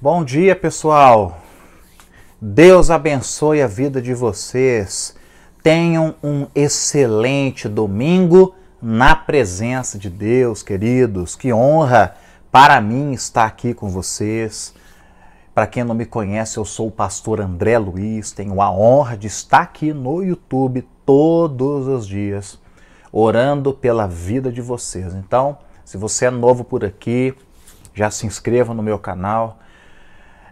Bom dia, pessoal. Deus abençoe a vida de vocês. Tenham um excelente domingo na presença de Deus, queridos. Que honra para mim estar aqui com vocês. Para quem não me conhece, eu sou o pastor André Luiz. Tenho a honra de estar aqui no YouTube todos os dias, orando pela vida de vocês. Então, se você é novo por aqui, já se inscreva no meu canal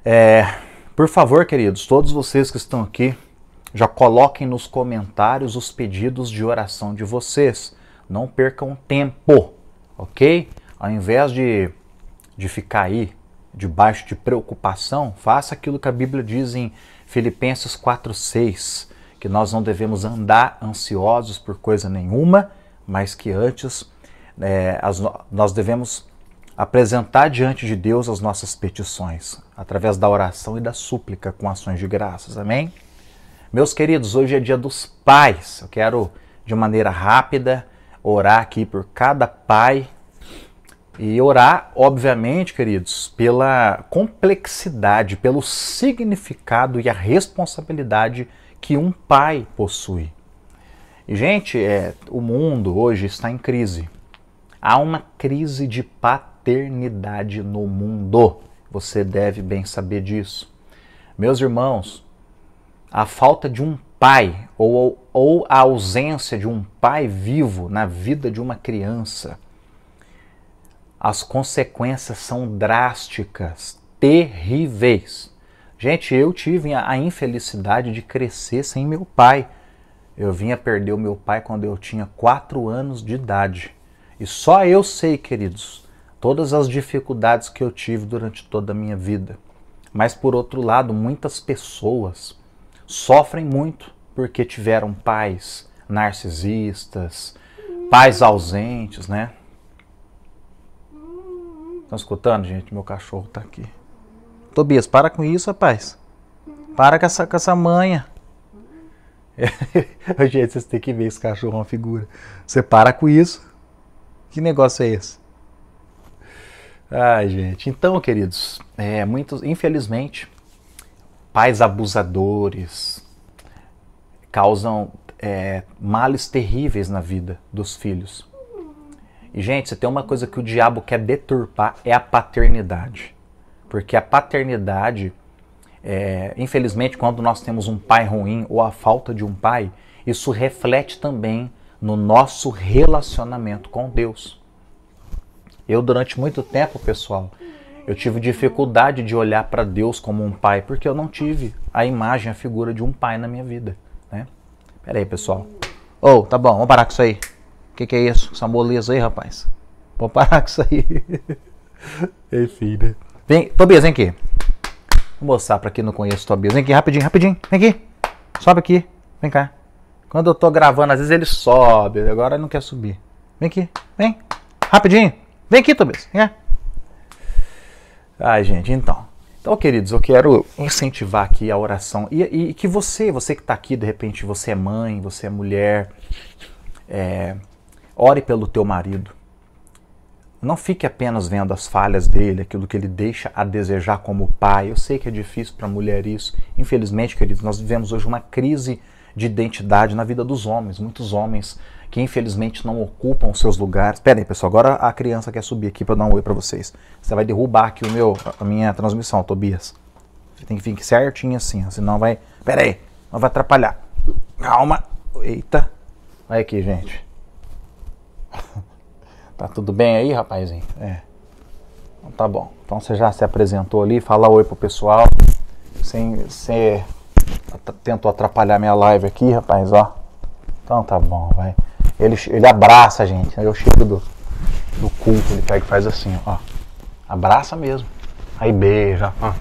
é, por favor, queridos, todos vocês que estão aqui, já coloquem nos comentários os pedidos de oração de vocês. Não percam tempo, ok? Ao invés de, de ficar aí debaixo de preocupação, faça aquilo que a Bíblia diz em Filipenses 4,6, que nós não devemos andar ansiosos por coisa nenhuma, mas que antes é, as, nós devemos apresentar diante de Deus as nossas petições, através da oração e da súplica com ações de graças. Amém? Meus queridos, hoje é dia dos pais. Eu quero, de maneira rápida, orar aqui por cada pai e orar, obviamente, queridos, pela complexidade, pelo significado e a responsabilidade que um pai possui. E, gente, é, o mundo hoje está em crise. Há uma crise de paternidade eternidade no mundo. Você deve bem saber disso. Meus irmãos, a falta de um pai ou, ou a ausência de um pai vivo na vida de uma criança, as consequências são drásticas, terríveis. Gente, eu tive a infelicidade de crescer sem meu pai. Eu vinha perder o meu pai quando eu tinha 4 anos de idade. E só eu sei, queridos, todas as dificuldades que eu tive durante toda a minha vida. Mas por outro lado, muitas pessoas sofrem muito porque tiveram pais narcisistas, pais ausentes, né? Estão escutando, gente? Meu cachorro tá aqui. Tobias, para com isso, rapaz. Para com essa, com essa manha. É, gente, vocês têm que ver esse cachorro, uma figura. Você para com isso. Que negócio é esse? Ai, gente. Então, queridos, é, muitos, infelizmente, pais abusadores causam é, males terríveis na vida dos filhos. E, gente, se tem uma coisa que o diabo quer deturpar é a paternidade. Porque a paternidade, é, infelizmente, quando nós temos um pai ruim ou a falta de um pai, isso reflete também no nosso relacionamento com Deus. Eu, durante muito tempo, pessoal, eu tive dificuldade de olhar para Deus como um pai, porque eu não tive a imagem, a figura de um pai na minha vida. Né? Pera aí, pessoal. Ô, oh, tá bom, vamos parar com isso aí. O que, que é isso? Essa moleza aí, rapaz? Vamos parar com isso aí. Enfim, né? Vem, Tobias, vem aqui. Vou mostrar para quem não conhece o Tobias. Vem aqui, rapidinho, rapidinho. Vem aqui. Sobe aqui. Vem cá. Quando eu tô gravando, às vezes ele sobe. Agora ele não quer subir. Vem aqui. Vem. Rapidinho. Vem aqui, Tobias. né? Ai, gente, então. Então, queridos, eu quero incentivar aqui a oração. E, e que você, você que está aqui, de repente, você é mãe, você é mulher, é, ore pelo teu marido. Não fique apenas vendo as falhas dele, aquilo que ele deixa a desejar como pai. Eu sei que é difícil para a mulher isso. Infelizmente, queridos, nós vivemos hoje uma crise de identidade na vida dos homens. Muitos homens que infelizmente não ocupam seus lugares. Pera aí, pessoal, agora a criança quer subir aqui para dar um oi para vocês. Você vai derrubar aqui o meu, a minha transmissão, Tobias. Você tem que ficar certinho assim, senão vai... Pera aí, não vai atrapalhar. Calma. Eita. Olha aqui, gente. tá tudo bem aí, rapazinho? É. Então, tá bom. Então você já se apresentou ali, fala oi pro pessoal. Sem ser... Tentou atrapalhar minha live aqui, rapaz, ó. Então tá bom, vai. Ele, ele abraça a gente. Aí né? é o cheiro do, do culto, ele pega e faz assim, ó. Abraça mesmo. Aí beija. Ó.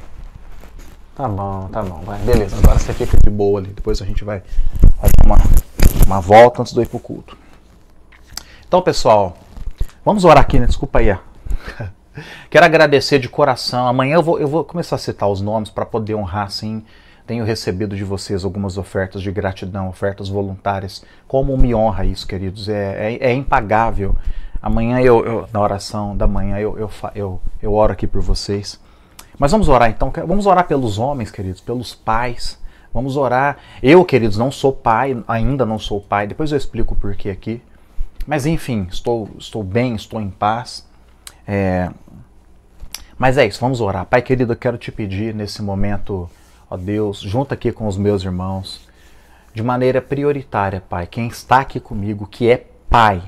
Tá bom, tá bom. Vai. Beleza, agora você fica de boa ali. Depois a gente vai, dar uma, uma volta antes de ir pro culto. Então, pessoal, vamos orar aqui, né? Desculpa aí, ó. Quero agradecer de coração. Amanhã eu vou, eu vou começar a citar os nomes para poder honrar, assim, tenho recebido de vocês algumas ofertas de gratidão, ofertas voluntárias. Como me honra isso, queridos. É, é, é impagável. Amanhã, eu, eu, na oração da manhã, eu, eu, eu, eu oro aqui por vocês. Mas vamos orar então. Vamos orar pelos homens, queridos, pelos pais. Vamos orar. Eu, queridos, não sou pai, ainda não sou pai. Depois eu explico o porquê aqui. Mas enfim, estou, estou bem, estou em paz. É... Mas é isso, vamos orar. Pai querido, eu quero te pedir nesse momento Ó Deus, junta aqui com os meus irmãos, de maneira prioritária, Pai, quem está aqui comigo, que é Pai,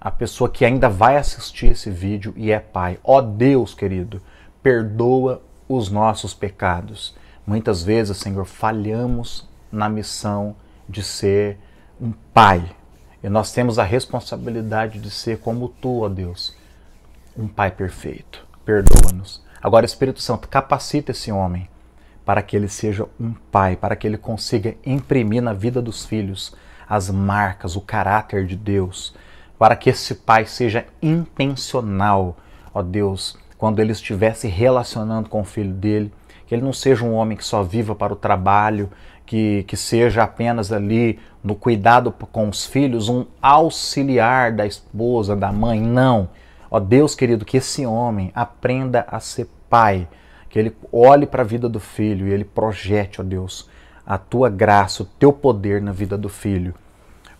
a pessoa que ainda vai assistir esse vídeo e é Pai. Ó Deus, querido, perdoa os nossos pecados. Muitas vezes, Senhor, falhamos na missão de ser um Pai. E nós temos a responsabilidade de ser como Tu, ó Deus, um Pai perfeito. Perdoa-nos. Agora, Espírito Santo, capacita esse homem para que ele seja um pai, para que ele consiga imprimir na vida dos filhos as marcas, o caráter de Deus, para que esse pai seja intencional, ó Deus, quando ele estiver se relacionando com o filho dele, que ele não seja um homem que só viva para o trabalho, que, que seja apenas ali no cuidado com os filhos, um auxiliar da esposa, da mãe, não. Ó Deus querido, que esse homem aprenda a ser pai, que ele olhe para a vida do filho e ele projete, ó Deus, a tua graça, o teu poder na vida do filho.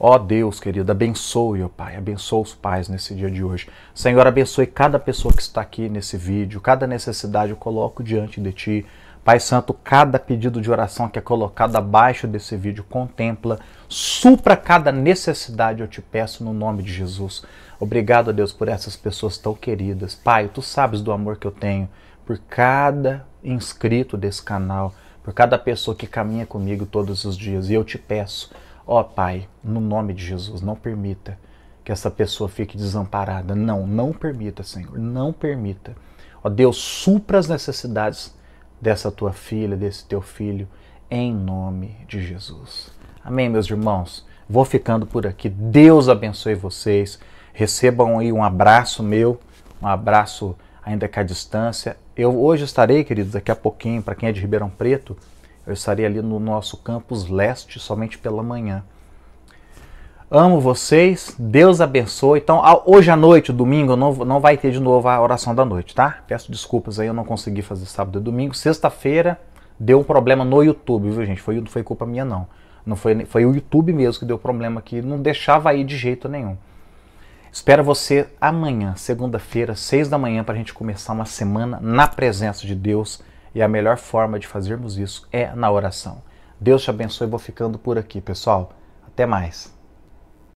Ó Deus, querido, abençoe, ó Pai, abençoe os pais nesse dia de hoje. Senhor, abençoe cada pessoa que está aqui nesse vídeo, cada necessidade eu coloco diante de Ti. Pai Santo, cada pedido de oração que é colocado abaixo desse vídeo, contempla, supra cada necessidade, eu te peço no nome de Jesus. Obrigado, Deus, por essas pessoas tão queridas. Pai, Tu sabes do amor que eu tenho por cada inscrito desse canal, por cada pessoa que caminha comigo todos os dias. E eu te peço, ó Pai, no nome de Jesus, não permita que essa pessoa fique desamparada. Não, não permita, Senhor, não permita. Ó Deus, supra as necessidades dessa tua filha, desse teu filho, em nome de Jesus. Amém, meus irmãos? Vou ficando por aqui. Deus abençoe vocês. Recebam aí um abraço meu, um abraço ainda que à distância. Eu hoje estarei, queridos, daqui a pouquinho, para quem é de Ribeirão Preto, eu estarei ali no nosso campus leste somente pela manhã. Amo vocês, Deus abençoe. Então, hoje à noite, domingo, não, não vai ter de novo a oração da noite, tá? Peço desculpas aí, eu não consegui fazer sábado e domingo. Sexta-feira deu um problema no YouTube, viu, gente? Foi, não foi culpa minha, não. não foi, foi o YouTube mesmo que deu problema aqui, não deixava aí de jeito nenhum. Espero você amanhã, segunda-feira, seis da manhã, para a gente começar uma semana na presença de Deus. E a melhor forma de fazermos isso é na oração. Deus te abençoe. Vou ficando por aqui, pessoal. Até mais.